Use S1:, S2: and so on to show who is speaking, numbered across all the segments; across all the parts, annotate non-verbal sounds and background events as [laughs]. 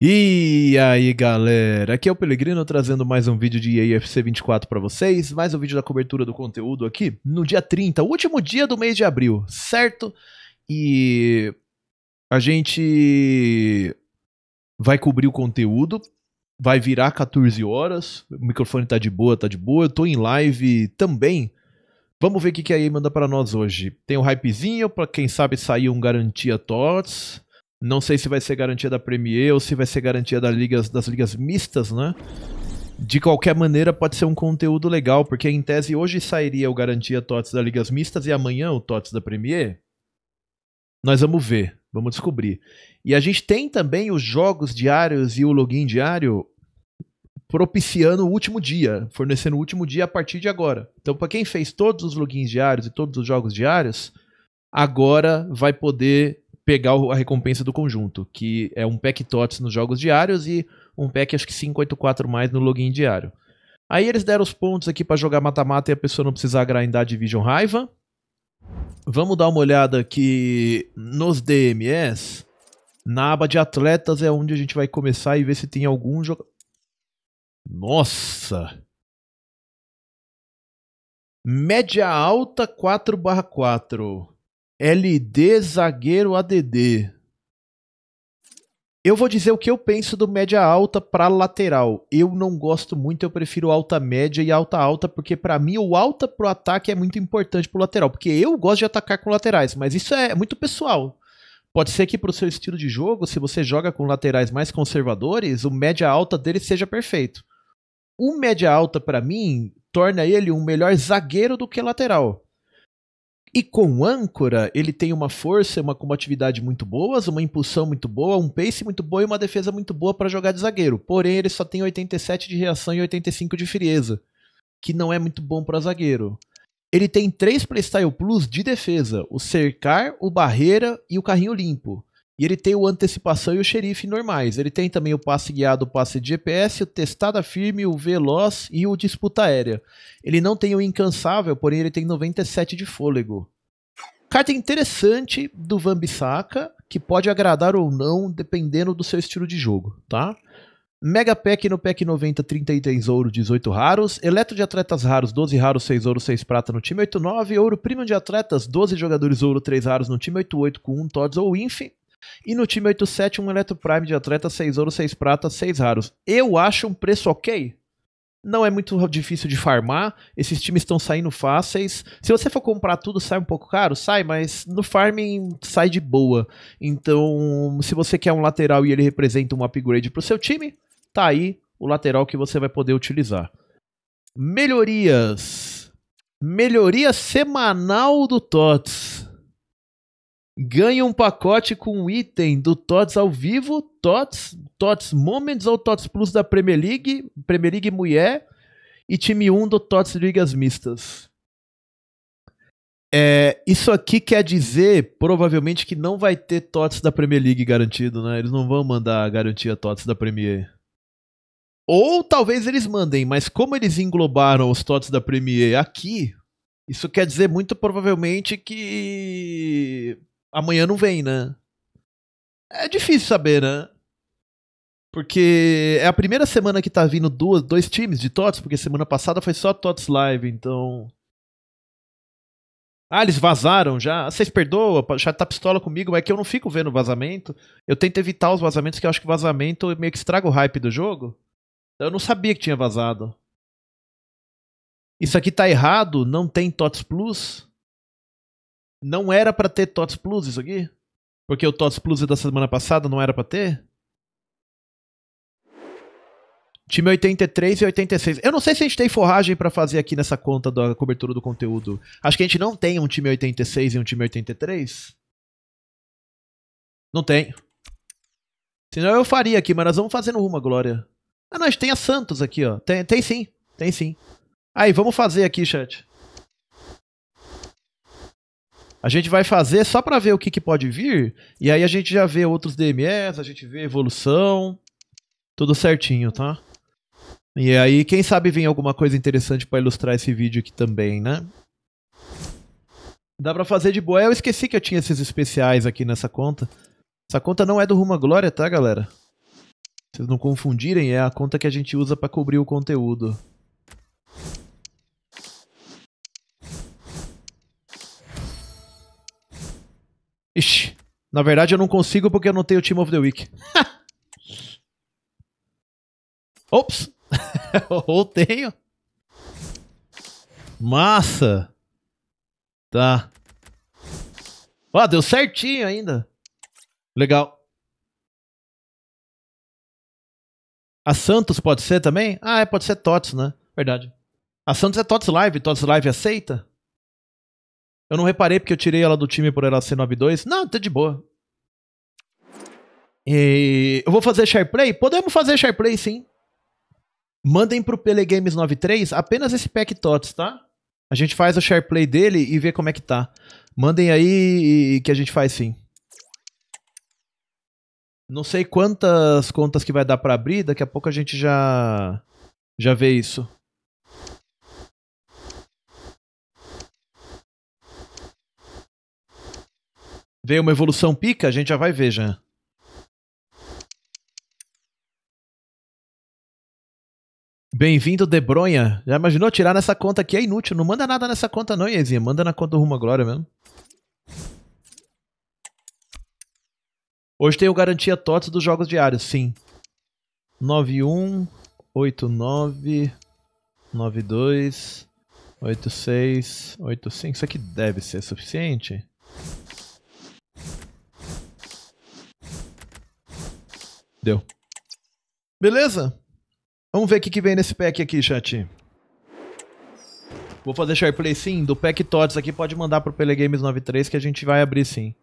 S1: E aí galera, aqui é o Pelegrino trazendo mais um vídeo de EAFC 24 para vocês, mais um vídeo da cobertura do conteúdo aqui no dia 30, último dia do mês de abril, certo? E a gente vai cobrir o conteúdo, vai virar 14 horas, o microfone tá de boa, tá de boa, eu tô em live também. Vamos ver o que, a EA manda para nós hoje. Tem um hypezinho, para quem sabe sair um garantia TOTS não sei se vai ser garantia da Premier ou se vai ser garantia das ligas, das ligas mistas, né? De qualquer maneira, pode ser um conteúdo legal, porque em tese hoje sairia o Garantia TOTS das Ligas Mistas e amanhã o TOTS da Premier. Nós vamos ver, vamos descobrir. E a gente tem também os jogos diários e o login diário propiciando o último dia, fornecendo o último dia a partir de agora. Então, para quem fez todos os logins diários e todos os jogos diários, agora vai poder pegar a recompensa do conjunto, que é um pack TOTS nos jogos diários e um pack acho que 584 mais no login diário. Aí eles deram os pontos aqui para jogar mata-mata e a pessoa não precisar grindar Division Raiva. Vamos dar uma olhada aqui nos DMS. Na aba de atletas é onde a gente vai começar e ver se tem algum jogo. Nossa! Média alta 4/4. LD zagueiro ADD. Eu vou dizer o que eu penso do média alta para lateral. Eu não gosto muito, eu prefiro alta média e alta alta, porque para mim o alta pro ataque é muito importante pro lateral, porque eu gosto de atacar com laterais, mas isso é muito pessoal. Pode ser que pro seu estilo de jogo, se você joga com laterais mais conservadores, o média alta dele seja perfeito. O média alta para mim torna ele um melhor zagueiro do que lateral. E com âncora, ele tem uma força, uma combatividade muito boas, uma impulsão muito boa, um pace muito bom e uma defesa muito boa para jogar de zagueiro. Porém, ele só tem 87 de reação e 85 de frieza, que não é muito bom para zagueiro. Ele tem três playstyle plus de defesa: o cercar, o barreira e o carrinho limpo. E ele tem o antecipação e o xerife normais. Ele tem também o passe guiado, o passe de GPS, o testada firme, o veloz e o disputa aérea. Ele não tem o incansável, porém ele tem 97 de fôlego. Carta interessante do Van que pode agradar ou não, dependendo do seu estilo de jogo, tá? Mega Pack no Pack 90, 33 ouro, 18 raros. Eletro de atletas raros, 12 raros, 6 ouro, 6 prata no time 89. Ouro Premium de atletas, 12 jogadores ouro, 3 raros no time 88 com 1 Todds ou INF. E no time 87, um Electro Prime de atleta, 6 ouro, 6 prata, 6 raros. Eu acho um preço ok. Não é muito difícil de farmar, esses times estão saindo fáceis. Se você for comprar tudo, sai um pouco caro? Sai, mas no farming sai de boa. Então, se você quer um lateral e ele representa um upgrade para o seu time, tá aí o lateral que você vai poder utilizar. Melhorias. Melhoria semanal do TOTS ganha um pacote com um item do TOTS ao vivo, TOTS, TOTS Moments ou TOTS Plus da Premier League, Premier League Mulher e time 1 do TOTS Ligas Mistas. É, isso aqui quer dizer, provavelmente, que não vai ter TOTS da Premier League garantido, né? Eles não vão mandar garantia TOTS da Premier. Ou talvez eles mandem, mas como eles englobaram os TOTS da Premier aqui, isso quer dizer muito provavelmente que amanhã não vem, né? É difícil saber, né? Porque é a primeira semana que tá vindo duas, dois times de TOTS, porque semana passada foi só TOTS Live, então. Ah, eles vazaram já? Ah, vocês perdoam, já tá pistola comigo, mas é que eu não fico vendo vazamento. Eu tento evitar os vazamentos, que eu acho que vazamento meio que estraga o hype do jogo. Então, eu não sabia que tinha vazado. Isso aqui tá errado, não tem TOTS Plus. Não era para ter TOTS Plus isso aqui? Porque o TOTS Plus da semana passada não era para ter? Time 83 e 86. Eu não sei se a gente tem forragem para fazer aqui nessa conta da cobertura do conteúdo. Acho que a gente não tem um time 86 e um time 83. Não tem. Senão eu faria aqui, mas nós vamos fazendo uma, Glória. Ah, nós tem a Santos aqui, ó. Tem, tem sim, tem sim. Aí, vamos fazer aqui, chat. A gente vai fazer só para ver o que, que pode vir, e aí a gente já vê outros DMS, a gente vê evolução, tudo certinho, tá? E aí, quem sabe vem alguma coisa interessante para ilustrar esse vídeo aqui também, né? Dá pra fazer de boa. Eu esqueci que eu tinha esses especiais aqui nessa conta. Essa conta não é do Rumo à Glória, tá, galera? Vocês não confundirem, é a conta que a gente usa para cobrir o conteúdo. Ixi, na verdade eu não consigo porque eu não tenho Team of the Week. [laughs] Ops! [laughs] Ou tenho. Massa! Tá. Ó, deu certinho ainda. Legal. A Santos pode ser também? Ah, é, pode ser TOTS, né? Verdade. A Santos é TOTS Live. TOTS Live aceita? Eu não reparei porque eu tirei ela do time por ela ser 9-2. Não, tá de boa. E eu vou fazer SharePlay? Podemos fazer SharePlay, sim. Mandem pro Pelegames Games 93 apenas esse pack TOTS, tá? A gente faz o SharePlay dele e vê como é que tá. Mandem aí que a gente faz sim. Não sei quantas contas que vai dar para abrir, daqui a pouco a gente já já vê isso. Veio uma evolução pica, a gente já vai ver já. Bem-vindo, Debronha. Já imaginou tirar nessa conta aqui? É inútil. Não manda nada nessa conta, não, Iezinha. Manda na conta do Rumo à Glória mesmo. Hoje tem o garantia TOTS dos jogos diários, sim. 91 89 92 86 85. Isso aqui deve ser suficiente. Deu. Beleza? Vamos ver o que, que vem nesse pack aqui, chat. Vou fazer share play sim, do pack TOTS aqui, pode mandar pro Pelegames 93 que a gente vai abrir sim.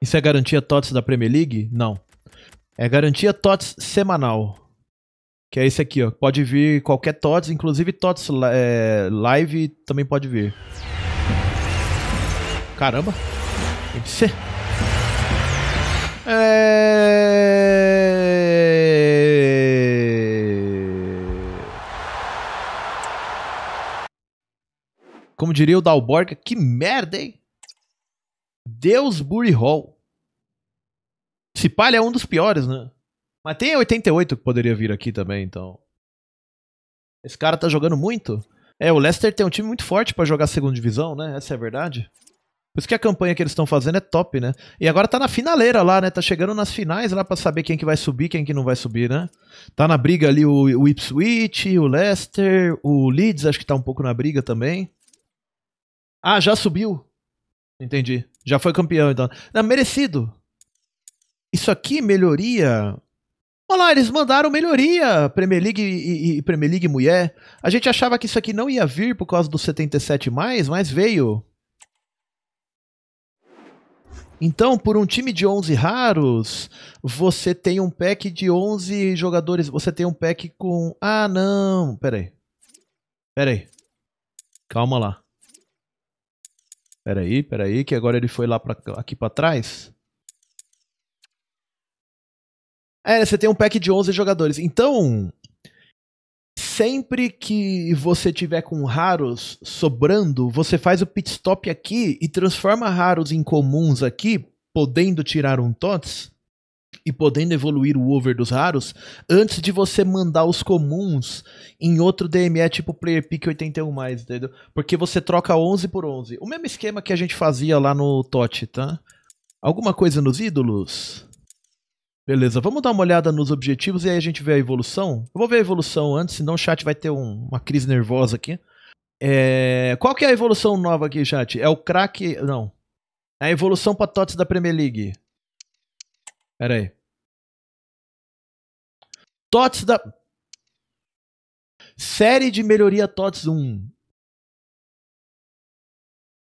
S1: Isso é garantia TOTS da Premier League? Não. É garantia TOTS semanal que é esse aqui, ó. Pode vir qualquer TOTS, inclusive TOTS é, live também pode vir. Caramba! MC. É. é... Como diria o Dalborga, que merda, hein? Deus Burry Hall. Se palha é um dos piores, né? Mas tem 88 que poderia vir aqui também, então. Esse cara tá jogando muito. É, o Leicester tem um time muito forte para jogar segunda divisão, né? Essa é a verdade. Por isso que a campanha que eles estão fazendo é top, né? E agora tá na finaleira lá, né? Tá chegando nas finais lá para saber quem que vai subir, quem que não vai subir, né? Tá na briga ali o, o Ipswich, o Leicester, o Leeds acho que tá um pouco na briga também. Ah, já subiu. Entendi. Já foi campeão então. Não, merecido. Isso aqui melhoria Olha lá, eles mandaram melhoria, Premier League e, e, Premier League Mulher. A gente achava que isso aqui não ia vir por causa do 77+, mas veio. Então, por um time de 11 raros, você tem um pack de 11 jogadores, você tem um pack com... Ah, não, peraí. Peraí. Calma lá. Peraí, peraí, que agora ele foi lá pra, aqui pra trás. É, você tem um pack de 11 jogadores. Então, sempre que você tiver com raros sobrando, você faz o pit stop aqui e transforma raros em comuns aqui, podendo tirar um TOTS e podendo evoluir o over dos raros, antes de você mandar os comuns em outro DME tipo Player Pick 81+, entendeu? Porque você troca 11 por 11. O mesmo esquema que a gente fazia lá no TOT, tá? Alguma coisa nos ídolos? Beleza, vamos dar uma olhada nos objetivos e aí a gente vê a evolução. Eu vou ver a evolução antes, senão o chat vai ter um, uma crise nervosa aqui. É... Qual que é a evolução nova aqui, chat? É o craque... Não. É a evolução pra TOTS da Premier League. Pera aí. TOTS da... Série de melhoria TOTS 1.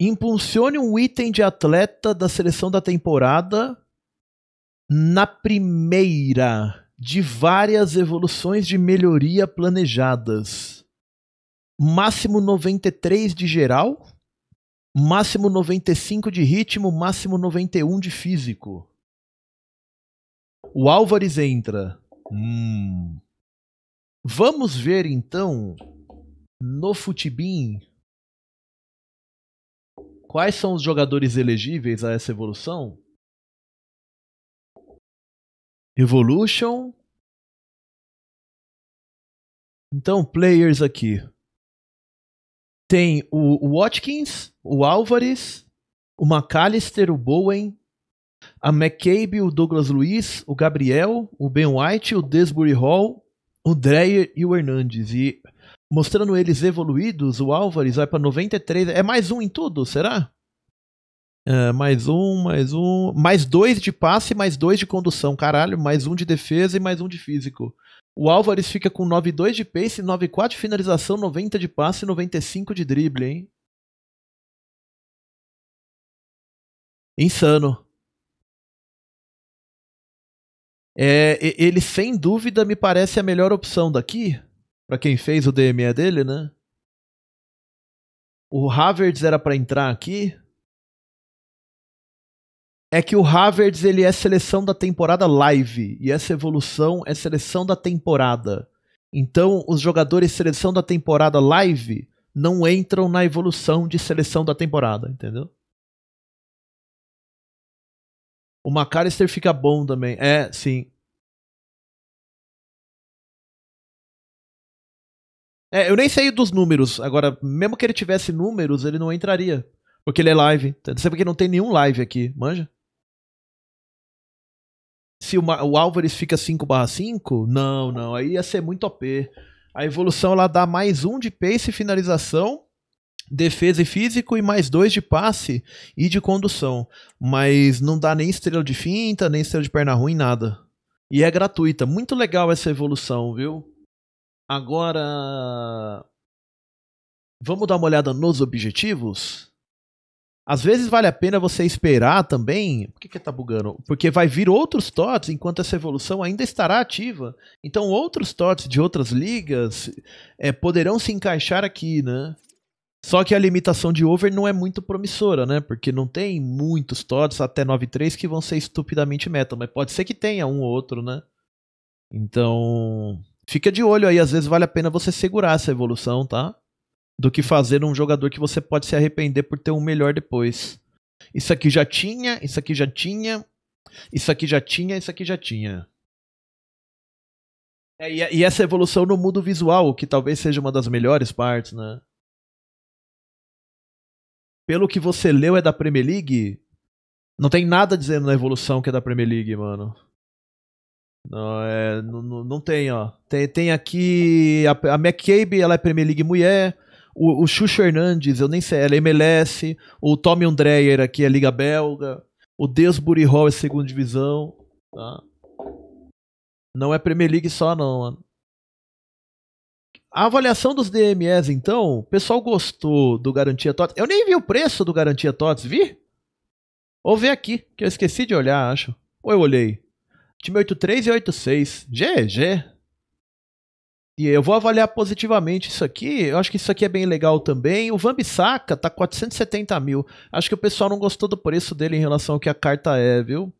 S1: Impulsione um item de atleta da seleção da temporada na primeira de várias evoluções de melhoria planejadas. Máximo 93 de geral, máximo 95 de ritmo, máximo 91 de físico. O Álvares entra. Hum. Vamos ver então no Futibin quais são os jogadores elegíveis a essa evolução? Evolution. Então, players aqui. Tem o Watkins, o Álvares, o McAllister, o Bowen, a McCabe, o Douglas Luiz, o Gabriel, o Ben White, o Desbury Hall, o Dreyer e o Hernandes. E mostrando eles evoluídos, o Álvares vai para 93. É mais um em tudo, será? Uh, mais um, mais um. Mais dois de passe, mais dois de condução. Caralho, mais um de defesa e mais um de físico. O Álvares fica com 9-2 de pace, 9-4 de finalização, 90 de passe e 95 de drible, hein? Insano. É, ele sem dúvida me parece a melhor opção daqui. para quem fez o DME dele, né? O Havertz era para entrar aqui é que o Havertz ele é seleção da temporada live e essa evolução é seleção da temporada. Então, os jogadores seleção da temporada live não entram na evolução de seleção da temporada, entendeu? O McAllister fica bom também. É, sim. É, eu nem sei dos números. Agora, mesmo que ele tivesse números, ele não entraria. Porque ele é live. Você que não tem nenhum live aqui, manja? se o, o Álvares fica 5/5, não, não, aí ia ser muito OP. A evolução ela dá mais um de pace e finalização, defesa e físico e mais dois de passe e de condução. Mas não dá nem estrela de finta, nem estrela de perna ruim, nada. E é gratuita. Muito legal essa evolução, viu? Agora. Vamos dar uma olhada nos objetivos? Às vezes vale a pena você esperar também. Por que, que tá bugando? Porque vai vir outros TOTS enquanto essa evolução ainda estará ativa. Então outros TOTS de outras ligas é, poderão se encaixar aqui, né? Só que a limitação de over não é muito promissora, né? Porque não tem muitos Tods até 9.3 que vão ser estupidamente meta. Mas pode ser que tenha um ou outro, né? Então. Fica de olho aí, às vezes vale a pena você segurar essa evolução, tá? do que fazer um jogador que você pode se arrepender por ter um melhor depois. Isso aqui já tinha, isso aqui já tinha, isso aqui já tinha, isso aqui já tinha. É, e, essa evolução no mundo visual, que talvez seja uma das melhores partes, né? Pelo que você leu é da Premier League, não tem nada dizendo na evolução que é da Premier League, mano. Não, é, não, não tem, ó. Tem, tem aqui a, a McCabe, ela é Premier League mulher o, o Xuxo Hernandes, eu nem sei, é MLS, o Tommy Andreyer aqui é Liga Belga, o Desbury Hall é segunda divisão, tá? Não é Premier League só, não, mano. A avaliação dos DMS então, o pessoal gostou do Garantia TOTS. Eu nem vi o preço do Garantia TOTS, vi? Ou vê aqui, que eu esqueci de olhar, acho. Ou eu olhei. Time 83 e 86. GG. E eu vou avaliar positivamente isso aqui. Eu acho que isso aqui é bem legal também. O Vambisaka tá 470 mil. Acho que o pessoal não gostou do preço dele em relação ao que a carta é, viu?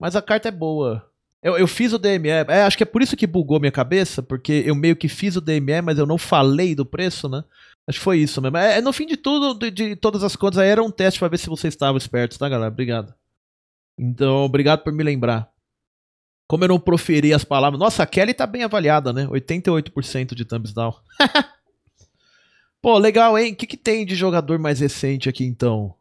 S1: Mas a carta é boa. Eu, eu fiz o DME. É, acho que é por isso que bugou minha cabeça, porque eu meio que fiz o DME, mas eu não falei do preço, né? Acho que foi isso mesmo. É, é no fim de tudo, de, de todas as contas, era um teste para ver se vocês estavam espertos, tá, galera? Obrigado. Então, obrigado por me lembrar. Como eu não proferi as palavras. Nossa, a Kelly tá bem avaliada, né? 88% de thumbs down. [laughs] Pô, legal, hein? O que, que tem de jogador mais recente aqui então?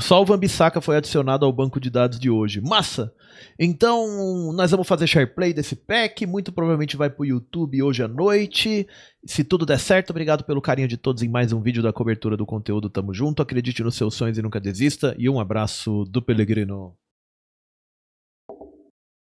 S1: Só o Vambissaca foi adicionado ao banco de dados de hoje. Massa! Então, nós vamos fazer SharePlay desse pack. Muito provavelmente vai para o YouTube hoje à noite. Se tudo der certo, obrigado pelo carinho de todos em mais um vídeo da cobertura do conteúdo. Tamo junto. Acredite nos seus sonhos e nunca desista. E um abraço do Pelegrino.